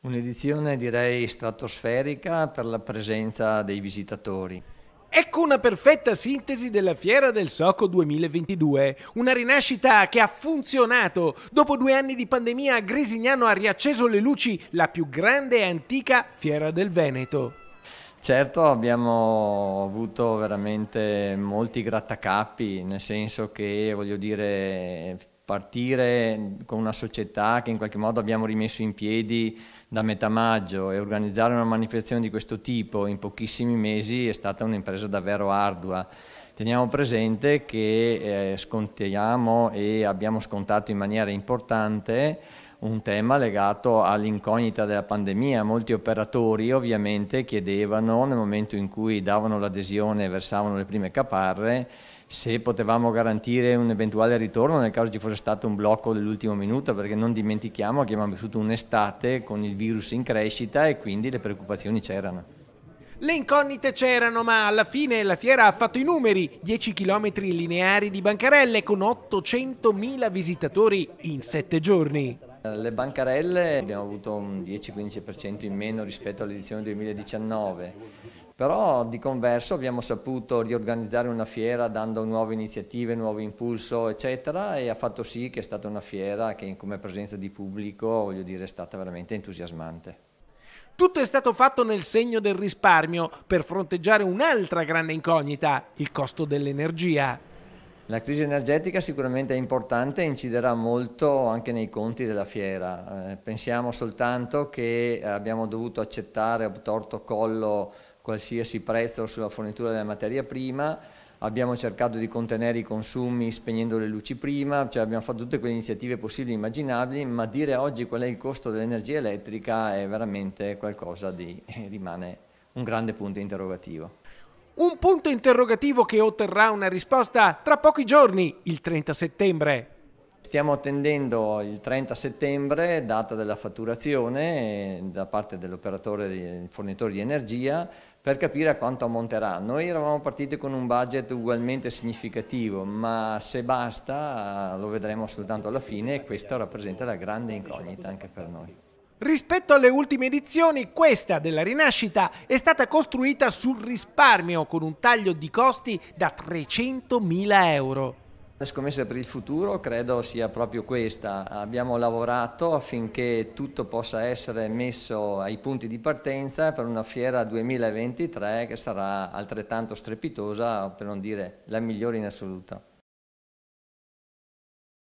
Un'edizione direi stratosferica per la presenza dei visitatori. Ecco una perfetta sintesi della Fiera del Soco 2022, una rinascita che ha funzionato. Dopo due anni di pandemia Grisignano ha riacceso le luci la più grande e antica Fiera del Veneto. Certo abbiamo avuto veramente molti grattacapi, nel senso che voglio dire partire con una società che in qualche modo abbiamo rimesso in piedi da metà maggio e organizzare una manifestazione di questo tipo in pochissimi mesi è stata un'impresa davvero ardua. Teniamo presente che eh, scontiamo e abbiamo scontato in maniera importante un tema legato all'incognita della pandemia. Molti operatori ovviamente chiedevano nel momento in cui davano l'adesione e versavano le prime caparre se potevamo garantire un eventuale ritorno nel caso ci fosse stato un blocco dell'ultimo minuto, perché non dimentichiamo che abbiamo vissuto un'estate con il virus in crescita e quindi le preoccupazioni c'erano. Le incognite c'erano, ma alla fine la fiera ha fatto i numeri, 10 km lineari di bancarelle con 800.000 visitatori in 7 giorni. Le bancarelle abbiamo avuto un 10-15% in meno rispetto all'edizione 2019, però di converso abbiamo saputo riorganizzare una fiera dando nuove iniziative, nuovo impulso eccetera e ha fatto sì che è stata una fiera che come presenza di pubblico dire, è stata veramente entusiasmante. Tutto è stato fatto nel segno del risparmio per fronteggiare un'altra grande incognita, il costo dell'energia. La crisi energetica sicuramente è importante e inciderà molto anche nei conti della fiera. Eh, pensiamo soltanto che abbiamo dovuto accettare a torto collo qualsiasi prezzo sulla fornitura della materia prima, abbiamo cercato di contenere i consumi spegnendo le luci prima, cioè abbiamo fatto tutte quelle iniziative possibili e immaginabili, ma dire oggi qual è il costo dell'energia elettrica è veramente qualcosa di eh, rimane un grande punto interrogativo un punto interrogativo che otterrà una risposta tra pochi giorni, il 30 settembre. Stiamo attendendo il 30 settembre, data della fatturazione da parte dell'operatore fornitore di energia, per capire a quanto ammonterà. Noi eravamo partiti con un budget ugualmente significativo, ma se basta lo vedremo soltanto alla fine e questa rappresenta la grande incognita anche per noi. Rispetto alle ultime edizioni, questa della Rinascita è stata costruita sul risparmio con un taglio di costi da 300.000 euro. La scommessa per il futuro credo sia proprio questa. Abbiamo lavorato affinché tutto possa essere messo ai punti di partenza per una fiera 2023 che sarà altrettanto strepitosa, per non dire la migliore in assoluto.